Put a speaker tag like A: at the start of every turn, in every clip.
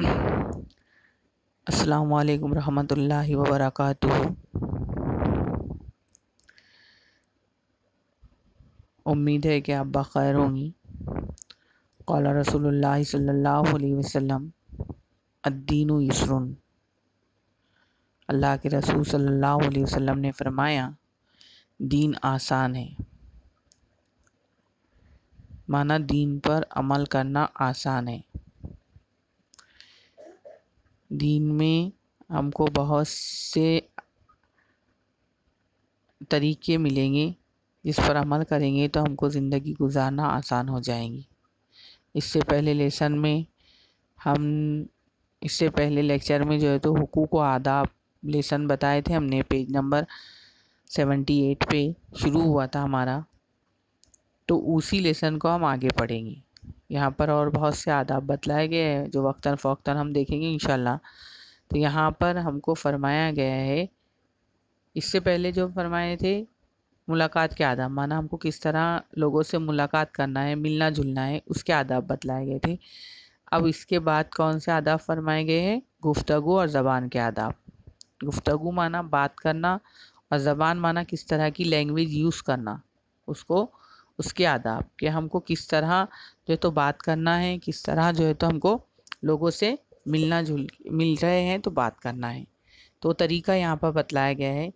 A: अस्सलाम वालेकुम रहमतुल्लाहि व बरकातुहू उम्मीद है कि आप बखैर होंगी कौल रसोल सल्ला वसम अद्दीन यसरुन अल्लाह के रसूल सल्लल्लाहु अलैहि वसल्लम ने फरमाया दीन आसान है माना दीन पर अमल करना आसान है दिन में हमको बहुत से तरीके मिलेंगे जिस पर अमल करेंगे तो हमको ज़िंदगी गुजारना आसान हो जाएगी इससे पहले लेसन में हम इससे पहले लेक्चर में जो है तो हुकूक व आदाब लेसन बताए थे हमने पेज नंबर सेवेंटी एट पे शुरू हुआ था हमारा तो उसी लेसन को हम आगे पढ़ेंगे यहाँ पर और बहुत से आदाब बतलाए गए हैं जो वक्ता फोकता हम देखेंगे इन तो यहाँ पर हमको फरमाया गया है इससे पहले जो फरमाए थे मुलाकात के आदाब माना हमको किस तरह लोगों से मुलाकात करना है मिलना जुलना है उसके आदाब बतलाए गए थे अब इसके बाद कौन से आदाब फरमाए गए हैं गुफ्तगु और ज़बान के आदाब गुफ्तगु माना बात करना और ज़बान माना किस तरह की लैंग्वेज यूज़ करना उसको उसके आदाब कि हमको किस तरह जो है तो बात करना है किस तरह जो है तो हमको लोगों से मिलना जुल मिल रहे हैं तो बात करना है तो तरीका यहाँ पर बतलाया गया है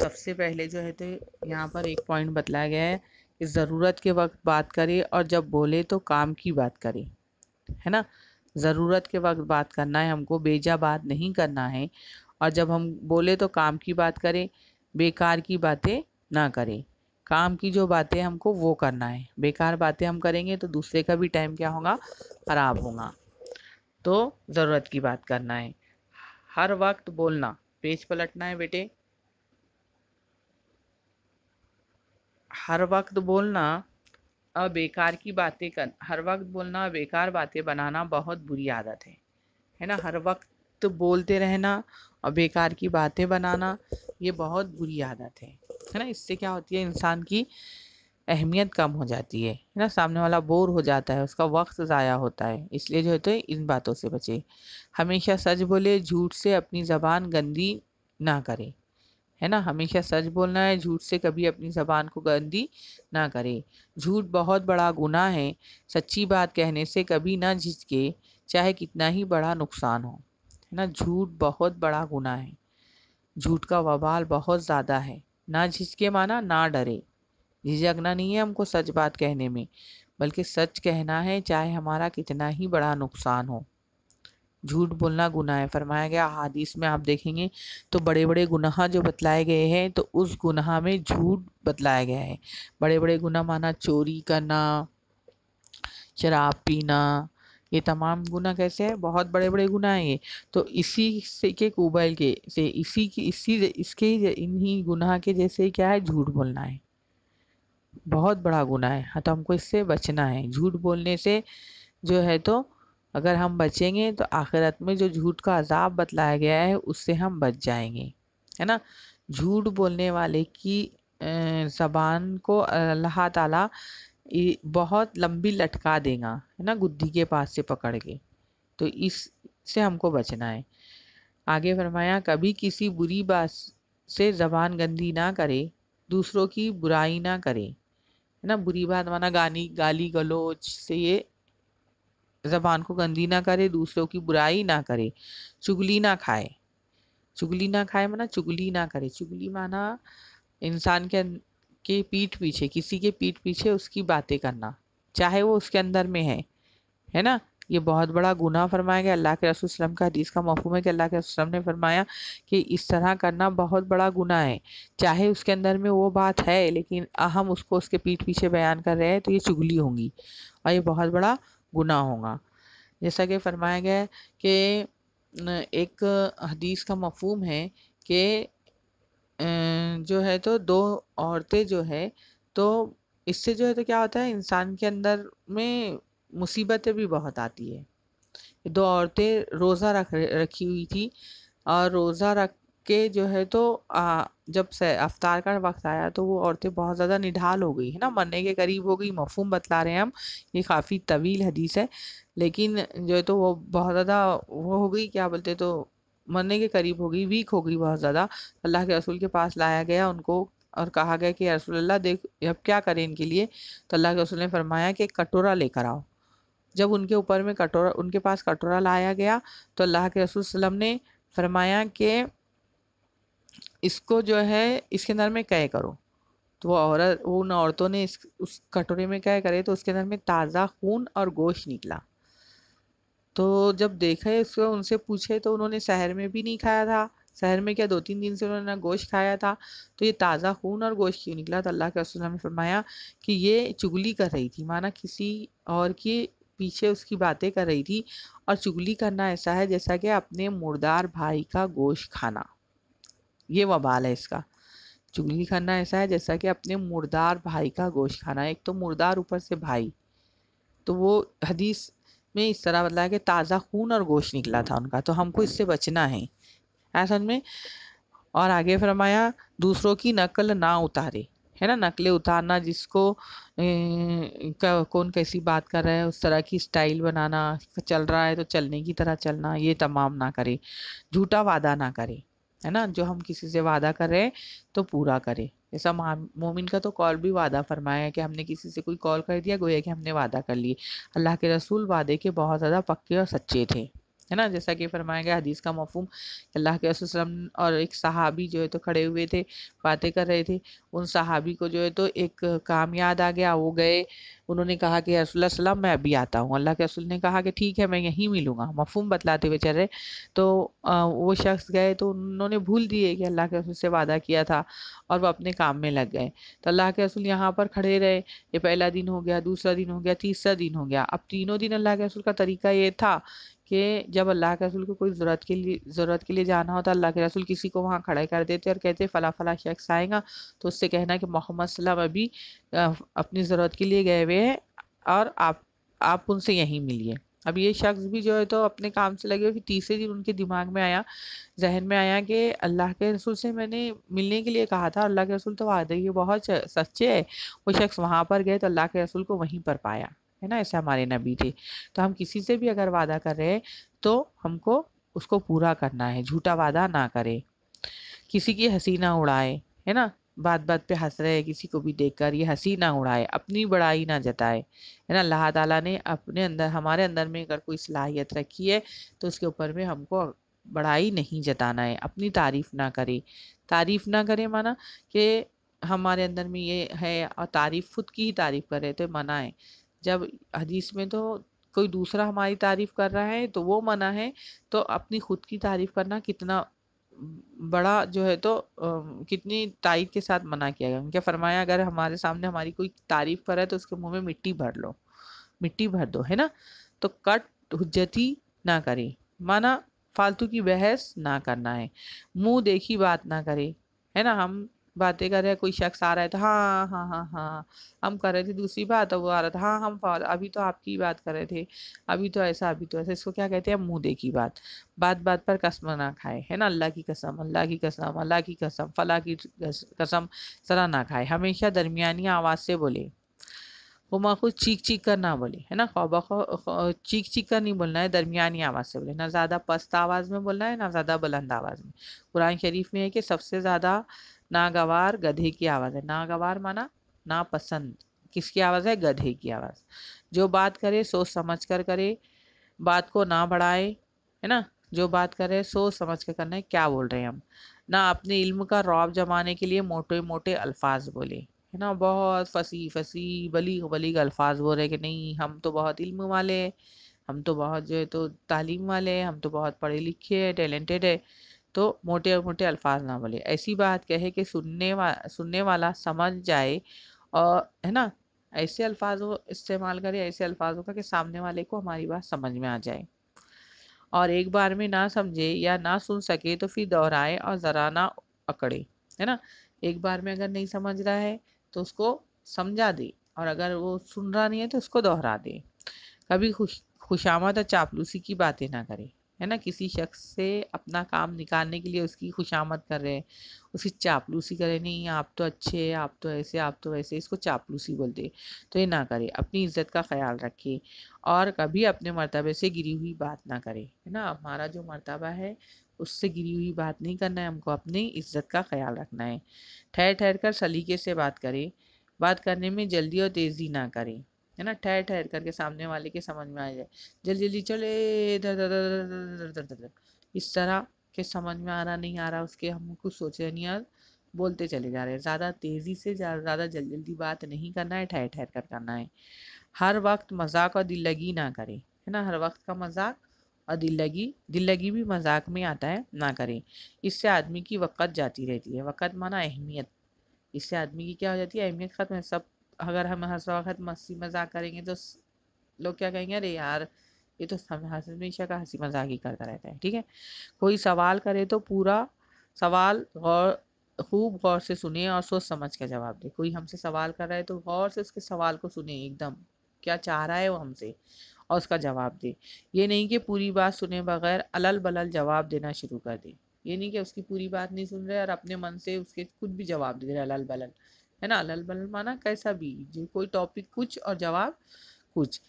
A: सबसे पहले जो है तो यहाँ पर एक पॉइंट बतलाया गया है कि ज़रूरत के वक्त बात करे और जब बोले तो काम की बात करे है ना ज़रूरत के वक्त बात करना है हमको बेजा बात नहीं करना है और जब हम बोले तो काम की बात करें बेकार की बातें ना करें काम की जो बातें हमको वो करना है बेकार बातें हम करेंगे तो दूसरे का भी टाइम क्या होगा ख़राब होगा तो ज़रूरत की बात करना है हर वक्त बोलना पेज पलटना है बेटे हर वक्त बोलना और बेकार की बातें कर हर वक्त बोलना और बेकार बातें बनाना बहुत बुरी आदत है है ना हर वक्त बोलते रहना और बेकार की बातें बनाना ये बहुत बुरी आदत है है ना इससे क्या होती है इंसान की अहमियत कम हो जाती है है ना सामने वाला बोर हो जाता है उसका वक्त ज़ाया होता है इसलिए जो है तो इन बातों से बचे हमेशा सच बोले झूठ से अपनी ज़बान गंदी ना करे है ना हमेशा सच बोलना है झूठ से कभी अपनी ज़बान को गंदी ना करे झूठ बहुत बड़ा गुनाह है सच्ची बात कहने से कभी ना झिझके चाहे कितना ही बड़ा नुकसान हो है ना झूठ बहुत बड़ा गुनाह है झूठ का वबाल बहुत ज़्यादा है ना झिझके माना ना डरे झिझकना नहीं है हमको सच बात कहने में बल्कि सच कहना है चाहे हमारा कितना ही बड़ा नुकसान हो झूठ बोलना गुनाह है फरमाया गया हादिस में आप देखेंगे तो बड़े बड़े गुनाह जो बतलाए गए हैं तो उस गुनाह में झूठ बतलाया गया है बड़े बड़े गुनाह माना चोरी करना शराब पीना ये तमाम गुना कैसे है बहुत बड़े बड़े गुना हैं ये तो इसी से के कुबैल के से इसी की इसी इसके इन्हीं गुनाह के जैसे क्या है झूठ बोलना है बहुत बड़ा गुना है हाँ तो हमको इससे बचना है झूठ बोलने से जो है तो अगर हम बचेंगे तो आखिरत में जो झूठ का अजाब बतलाया गया है उससे हम बच जाएंगे है ना झूठ बोलने वाले की ज़बान को अल्लाह ताला बहुत लंबी लटका देगा है ना गुद्दी के पास से पकड़ के तो इससे हमको बचना है आगे फरमाया कभी किसी बुरी बात से ज़बान गंदी ना करे दूसरों की बुराई ना करे है ना बुरी बात माना गाली गाली गलोच से ये ज़बान को गंदी ना करे दूसरों की बुराई ना करे चुगली ना खाए चुगली ना खाए माना चुगली ना करे चुगली माना इंसान के अं के पीठ पीछे किसी के पीठ पीछे उसकी बातें करना चाहे वो उसके अंदर में है है ना ये बहुत बड़ा गुनाह फरमाया गया अल्लाह के रसूल का हदीस का मफहम है कि अल्लाह के रसूल ने फरमाया कि इस तरह करना बहुत बड़ा गुनाह है चाहे उसके अंदर में वो बात है लेकिन हम उसको उसके पीठ पीछे बयान कर रहे हैं तो ये चुगली होंगी और ये बहुत बड़ा गुनाह होगा जैसा कि फरमाया गया कि एक हदीस का मफहम है कि जो है तो दो औरतें जो है तो इससे जो है तो क्या होता है इंसान के अंदर में मुसीबतें भी बहुत आती है दो औरतें रोज़ा रख रखी हुई थी और रोज़ा रख के जो है तो आ, जब से अफ्तार का वक्त आया तो वो औरतें बहुत ज़्यादा निढाल हो गई है ना मरने के करीब हो गई मफहम बतला रहे हैं हम ये काफ़ी तवील हदीस है लेकिन जो है तो वो बहुत ज़्यादा वो हो गई क्या बोलते तो मरने के करीब हो गई वीक हो गई बहुत ज़्यादा अल्लाह के रसूल के पास लाया गया उनको और कहा गया कि रसोल्ला देख अब क्या करें इनके लिए तो अल्लाह के रसूल ने फरमाया कि कटोरा लेकर आओ जब उनके ऊपर में कटोरा उनके पास कटोरा लाया गया तो अल्लाह के रसूल वसलम ने फरमाया कि इसको जो है इसके अंदर में कह करो तो वो औरत उन औरतों ने इस उस कटोरे में कह करे तो उसके अंदर में ताज़ा खून और गोश्त निकला तो जब देखे उसको उनसे पूछे तो उन्होंने शहर में भी नहीं खाया था शहर में क्या दो तीन दिन से उन्होंने ना गोश्त खाया था तो ये ताज़ा खून और गोश्त क्यों निकला तो अल्लाह के रसूल ने फरमाया कि ये चुगली कर रही थी माना किसी और की पीछे उसकी बातें कर रही थी और चुगली करना ऐसा है जैसा कि अपने मुर्दार भाई का गोश्त खाना ये वबाल है इसका चुगली करना ऐसा है जैसा कि अपने मुर्दार भाई का गोश्त खाना एक तो मुर्दार ऊपर से भाई तो वो हदीस में इस तरह बदला कि ताज़ा खून और गोश्त निकला था उनका तो हमको इससे बचना है ऐसा में और आगे फरमाया दूसरों की नकल ना उतारे है ना नकलें उतारना जिसको ए, कौन कैसी बात कर रहा है उस तरह की स्टाइल बनाना चल रहा है तो चलने की तरह चलना ये तमाम ना करे झूठा वादा ना करे है ना जो हम किसी से वादा कर रहे हैं तो पूरा करें जैसा मोमिन का तो कॉल भी वादा फरमाया है कि हमने किसी से कोई कॉल कर दिया गोया कि हमने वादा कर लिए अल्लाह के रसूल वादे के बहुत ज़्यादा पक्के और सच्चे थे है ना जैसा कि फरमाया गया हदीस का मफहम अल्लाह के रसोलम और एक सहाबी जो है तो खड़े हुए थे बातें कर रहे थे उन सहाबी को जो है तो एक काम याद आ गया वो गए उन्होंने कहा कि रसोल्ला मैं अभी आता हूँ अल्लाह के रसूल ने कहा कि ठीक है मैं यहीं मिलूँगा मफहम बतलाते हुए चल रहे तो वो शख्स गए तो उन्होंने भूल दिए कि अल्लाह के रसूल से वादा किया था और वह अपने काम में लग गए तो अल्लाह के रसूल यहाँ पर खड़े रहे ये पहला दिन हो गया दूसरा दिन हो गया तीसरा दिन हो गया अब तीनों दिन अल्लाह के रसूल का तरीका ये था कि जब अल्लाह के रसूल को कोई ज़रूरत के लिए ज़रूरत के लिए जाना होता अल्लाह के रसूल किसी को वहाँ खड़े कर देते और कहते फ़ला फ़ला शख्स आएगा तो उससे कहना कि मोहम्मद सल्लम अभी अपनी ज़रूरत के लिए गए हुए हैं और आप आप उनसे यहीं मिलिए अब ये शख्स भी जो है तो अपने काम से लगे फिर तीसरे दिन उनके दिमाग में आया जहन में आया कि अल्लाह के रसूल से मैंने मिलने के लिए कहा था अल्लाह के रसूल तो वादे ये बहुत सच्चे है वो शख्स वहाँ पर गए तो अल्लाह के रसूल को वहीं पर पाया है ना ऐसे हमारे नबी थे तो हम किसी से भी अगर वादा कर रहे हैं तो हमको उसको पूरा करना है झूठा वादा ना करे किसी की हंसी ना उड़ाए है ना बात बात पे हंस रहे किसी को भी देखकर ये हंसी ना उड़ाए अपनी बड़ाई ना जताए है ना अल्लाह ताला ने अपने अंदर हमारे अंदर में अगर कोई सलाहियत रखी है तो उसके ऊपर में हमको बड़ाई नहीं जताना है अपनी तारीफ़ ना करे तारीफ़ ना करे माना कि हमारे अंदर में ये है और तारीफ़ खुद की ही तारीफ़ करे तो मना है जब हदीस में तो कोई दूसरा हमारी तारीफ़ कर रहा है तो वो मना है तो अपनी खुद की तारीफ़ करना कितना बड़ा जो है तो आ, कितनी तारीफ के साथ मना किया गया उनके फरमाया अगर हमारे सामने हमारी कोई तारीफ़ करे तो उसके मुंह में मिट्टी भर लो मिट्टी भर दो है ना तो कट हजती ना करें माना फालतू की बहस ना करना है मुंह देखी बात ना करे है ना हम बातें कर रहे हैं कोई शख्स आ रहा है तो हाँ हाँ हाँ हाँ हम कर रहे थे दूसरी बात और वो आ रहा था हाँ हम अभी तो आपकी बात कर रहे थे अभी तो ऐसा अभी तो ऐसा इसको क्या कहते हैं मुँह की बात बात बात पर कसम ना खाए है ना अल्लाह की कसम अल्लाह की कसम अल्लाह की कसम फला की कसम सरा ना खाए हमेशा दरमियानी आवाज़ से बोले माँ खुद चीख चीख कर ना बोले है ना खौब चीख चीख कर नहीं बोलना है दरमियानी आवाज़ से बोले ना ज़्यादा पस्त आवाज़ में बोलना है ना ज़्यादा बुलंद आवाज़ में कुरान शरीफ में है कि सबसे ज़्यादा नागवार गधे की आवाज़ है नागवार माना नापसंद किसकी आवाज़ है गधे की आवाज़ जो बात करे सोच समझ कर करे बात को ना बढ़ाए है ना जो बात करे सोच समझ कर करना है क्या बोल रहे हैं हम ना अपने इल्म का रौब जमाने के लिए मोटे मोटे अल्फाज बोले है ना बहुत फसी फसी बली का अल्फाज बोल रहे कि नहीं हम तो बहुत इल्म वाले हम तो बहुत जो है तो तालीम वाले हैं हम तो बहुत पढ़े लिखे हैं टैलेंटेड है तो मोटे और मोटे अल्फाज ना बोले ऐसी बात कहे कि सुनने वा सुनने वाला समझ जाए और है ना ऐसे अल्फाज इस्तेमाल करे ऐसे अल्फाजों का कि सामने वाले को हमारी बात समझ में आ जाए और एक बार में ना समझे या ना सुन सके तो फिर दोहराए और ज़रा ना अकड़े है ना एक बार में अगर नहीं समझ रहा है तो उसको समझा दे और अगर वो सुन रहा नहीं है तो उसको दोहरा दे कभी खुश खुशामद और चापलूसी की बातें ना करें है ना किसी शख्स से अपना काम निकालने के लिए उसकी खुशामद कर रहे हैं उसकी चापलूसी करें नहीं आप तो अच्छे आप तो ऐसे आप तो वैसे इसको चापलूसी बोलते तो ये ना करें अपनी इज़्ज़त का ख्याल रखें और कभी अपने मरतबे से गिरी हुई बात ना करें है ना हमारा जो मरतबा है उससे गिरी हुई बात नहीं करना है हमको अपनी इज़्ज़त का ख्याल रखना है ठहर ठहर कर सलीके से बात करें बात करने में जल्दी और तेज़ी ना करें है ना ठहर ठहर करके सामने वाले के समझ में आ जाए जल्दी जल्दी चले इधर इधर इधर इस तरह के समझ में आ रहा नहीं आ रहा उसके हम कुछ सोचे नहीं यार बोलते चले जा रहे हैं ज़्यादा तेज़ी से ज़्यादा जल्दी जल्दी बात नहीं करना है ठहर ठहर कर करना है हर वक्त मजाक और दिल लगी ना करें है ना हर वक्त का मजाक और दिल लगी दिल लगी भी मजाक में आता है ना करें इससे आदमी की वक़्त जाती रहती है वक़्त माना अहमियत इससे आदमी की क्या हो जाती है अहमियत ख़त्म है सब अगर हम हर वक्त मस्ती मजाक करेंगे तो लोग क्या कहेंगे अरे यार ये तो हमेशा का हंसी मजाक ही करता रहता है ठीक है कोई सवाल करे तो पूरा सवाल गौर खूब गौर से सुने और सोच समझ कर जवाब दे कोई हमसे सवाल कर रहा है तो गौर से उसके सवाल को सुने एकदम क्या चाह रहा है वो हमसे और उसका जवाब दे ये नहीं कि पूरी बात सुने बगैर अलल बलल जवाब देना शुरू कर दे ये नहीं कि उसकी पूरी बात नहीं सुन रहे और अपने मन से उसके कुछ भी जवाब दे रहे अलल बलल है ना बल माना कैसा भी जो कोई टॉपिक कुछ और जवाब कुछ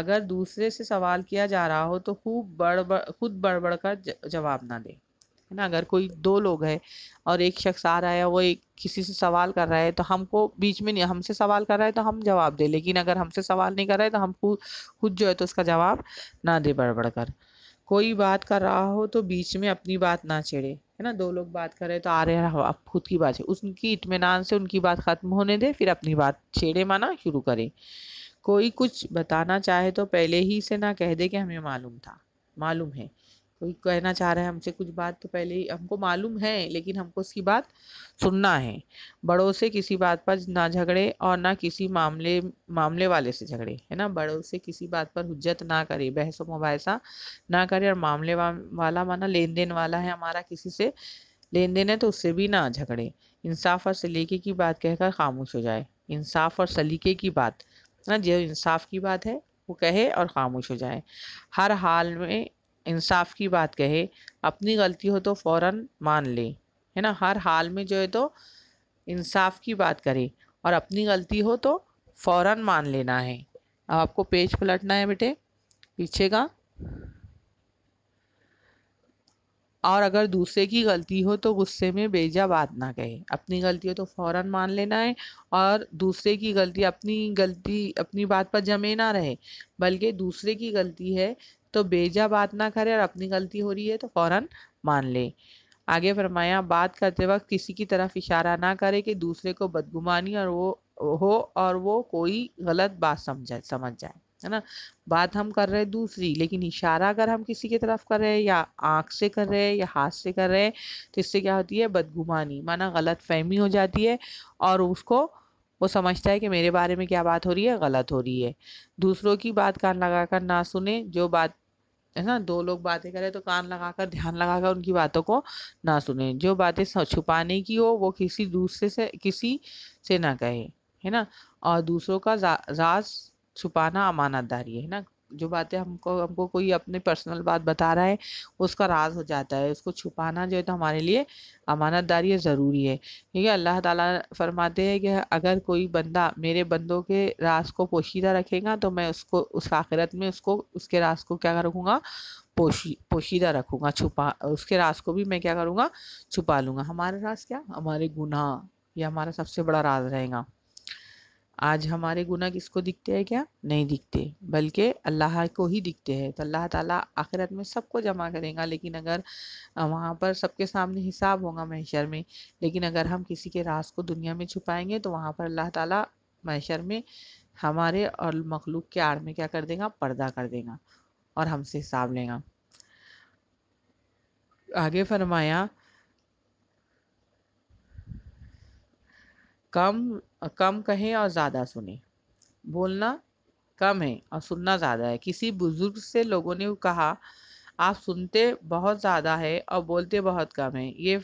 A: अगर दूसरे से सवाल किया जा रहा हो तो खूब बड़ बड़ खुद बड़बड़ कर जवाब ना दे है ना अगर कोई दो लोग हैं और एक शख्स आ रहा है वो एक किसी से सवाल कर रहा है तो हमको बीच में नहीं हमसे सवाल कर रहा है तो हम जवाब दें लेकिन अगर हमसे सवाल नहीं कर रहा है तो हम खुद खुद जो है तो उसका जवाब ना दे बड़बड़ कर कोई बात कर रहा हो तो बीच में अपनी बात ना छेड़े है ना दो लोग बात कर रहे तो आ रहे हाँ, आप खुद की बात है उनकी इतमान से उनकी बात ख़त्म होने दे फिर अपनी बात छेड़े माना शुरू करे कोई कुछ बताना चाहे तो पहले ही से ना कह दे कि हमें मालूम था मालूम है कोई कहना चाह रहा है हमसे कुछ बात तो पहले ही हमको मालूम है लेकिन हमको उसकी बात सुनना है बड़ों से किसी बात पर ना झगड़े और ना किसी मामले मामले वाले से झगड़े है ना बड़ों से किसी बात पर हुज्जत ना करे बहस मुबासा ना करे और मामले वा, वाला माना लेन देन वाला है हमारा किसी से लेन देन है तो उससे भी ना झगड़े इंसाफ और सलीके की बात कहकर खामोश हो जाए इंसाफ और सलीके की बात ना जो इंसाफ की बात है वो कहे और खामोश हो जाए हर हाल में इंसाफ की बात कहे अपनी गलती हो तो फ़ौर मान ले है ना हर हाल में जो है तो इंसाफ की बात करे और अपनी गलती हो तो फ़ौर मान लेना है अब आपको पेज पलटना है बेटे पीछे का और अगर दूसरे की गलती हो तो गुस्से में बेजा बात ना कहे अपनी गलती हो तो फ़ौर मान लेना है और दूसरे की गलती अपनी गलती अपनी बात पर जमे ना रहे बल्कि दूसरे की गलती है तो बेजा बात ना करे और अपनी गलती हो रही है तो फ़ौरन मान ले आगे फरमाया बात करते वक्त किसी की तरफ इशारा ना करे कि दूसरे को बदगुमानी और वो हो और वो कोई गलत बात समझ समझ जाए है ना बात हम कर रहे हैं दूसरी लेकिन इशारा अगर हम किसी की तरफ कर रहे हैं या आँख से कर रहे हैं या हाथ से कर रहे हैं तो इससे क्या होती है बदगुमानी माना गलत फहमी हो जाती है और उसको वो समझता है कि मेरे बारे में क्या बात हो रही है गलत हो रही है दूसरों की बात कान लगाकर ना सुने जो बात है ना दो लोग बातें करें तो कान लगाकर ध्यान लगाकर उनकी बातों को ना सुने जो बातें छुपाने की हो वो किसी दूसरे से किसी से ना कहे है ना और दूसरों का राज छुपाना अमानतदारी है ना जो बातें हमको हमको कोई अपने पर्सनल बात बता रहा है उसका राज हो जाता है उसको छुपाना जो है तो हमारे लिए अमानतदारी ज़रूरी है ठीक है अल्लाह ताला फरमाते हैं कि अगर कोई बंदा मेरे बंदों के राज को पोशीदा रखेगा तो मैं उसको उस आखिरत में उसको उसके राज को क्या करूँगा पोशी पोशीदा रखूँगा छुपा उसके राज को भी मैं क्या करूँगा छुपा लूँगा हमारा राज क्या हमारे गुनाह ये हमारा सबसे बड़ा राज रहेगा आज हमारे गुना किसको दिखते हैं क्या नहीं दिखते बल्कि अल्लाह को ही दिखते हैं तो अल्लाह ताला आखिरत में सबको जमा करेगा लेकिन अगर वहाँ पर सबके सामने हिसाब होगा महशर में लेकिन अगर हम किसी के रास को दुनिया में छुपाएंगे तो वहाँ पर अल्लाह ताला महशर में हमारे और मखलूक के आड़ में क्या कर देगा पर्दा कर देगा और हमसे हिसाब लेगा आगे फरमाया कम कम कहें और ज़्यादा सुने बोलना कम है और सुनना ज़्यादा है किसी बुज़ुर्ग से लोगों ने कहा आप सुनते बहुत ज़्यादा है और बोलते बहुत कम है ये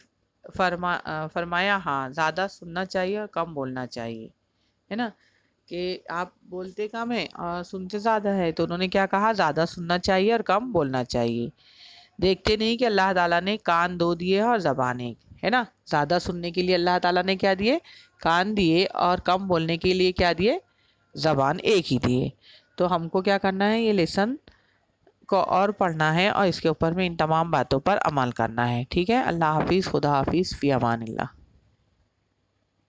A: फरमा फरमाया हाँ ज़्यादा सुनना चाहिए और कम बोलना चाहिए है ना कि आप बोलते कम है और सुनते ज़्यादा है तो उन्होंने क्या कहा ज़्यादा सुनना चाहिए और कम बोलना चाहिए देखते नहीं कि अल्लाह ताला ने कान दो दिए और ज़बान एक है ना ज़्यादा सुनने के लिए अल्लाह ताला ने क्या दिए कान दिए और कम बोलने के लिए क्या दिए ज़बान एक ही दिए तो हमको क्या करना है ये लेसन को और पढ़ना है और इसके ऊपर में इन तमाम बातों पर अमल करना है ठीक है अल्लाह हाफिज़ खुदा हाफिज़ फ़ी अमान